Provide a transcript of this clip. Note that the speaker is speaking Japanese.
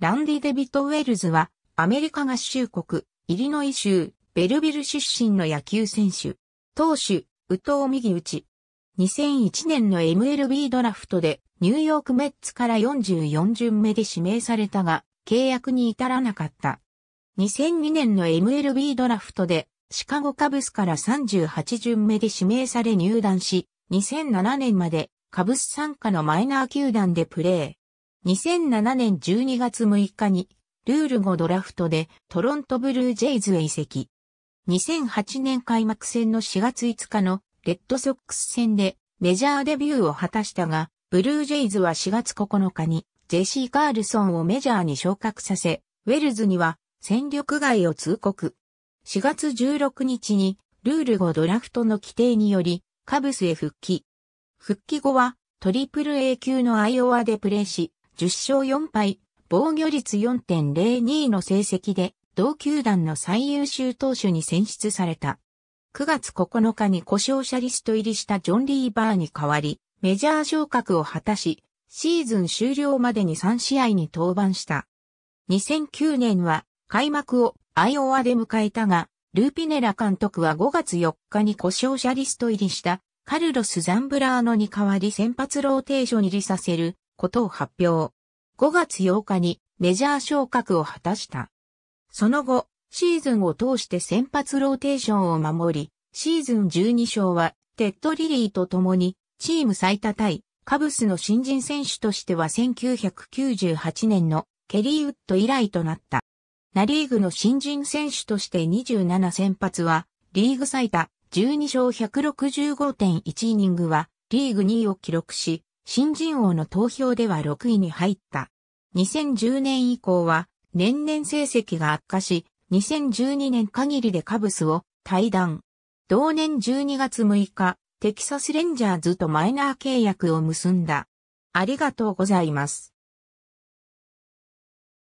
ランディ・デビット・ウェルズは、アメリカ合衆国、イリノイ州、ベルビル出身の野球選手。投手、宇藤右打ち。2001年の MLB ドラフトで、ニューヨークメッツから44巡目で指名されたが、契約に至らなかった。2002年の MLB ドラフトで、シカゴカブスから38巡目で指名され入団し、2007年までカブス参加のマイナー球団でプレー。2007年12月6日に、ルール後ドラフトでトロントブルージェイズへ移籍。2008年開幕戦の4月5日のレッドソックス戦でメジャーデビューを果たしたが、ブルージェイズは4月9日にジェシー・カールソンをメジャーに昇格させ、ウェルズには戦力外を通告。4月16日にルール後ドラフトの規定によりカブスへ復帰。復帰後はトリプル A 級のアイオワでプレーし、10勝4敗、防御率4.02の成績で、同球団の最優秀投手に選出された。9月9日に故障者リスト入りしたジョン・リーバーに代わり、メジャー昇格を果たし、シーズン終了までに3試合に登板した。2009年は開幕をアイオワで迎えたが、ルーピネラ監督は5月4日に故障者リスト入りしたカルロス・ザンブラーノに代わり先発ローテーション入りさせることを発表。5月8日にメジャー昇格を果たした。その後、シーズンを通して先発ローテーションを守り、シーズン12勝はテッド・リリーと共にチーム最多タイ、カブスの新人選手としては1998年のケリー・ウッド以来となった。ナリーグの新人選手として27先発は、リーグ最多12勝165.1イニングは、リーグ2位を記録し、新人王の投票では6位に入った。2010年以降は年々成績が悪化し、2012年限りでカブスを退団。同年12月6日、テキサスレンジャーズとマイナー契約を結んだ。ありがとうございます。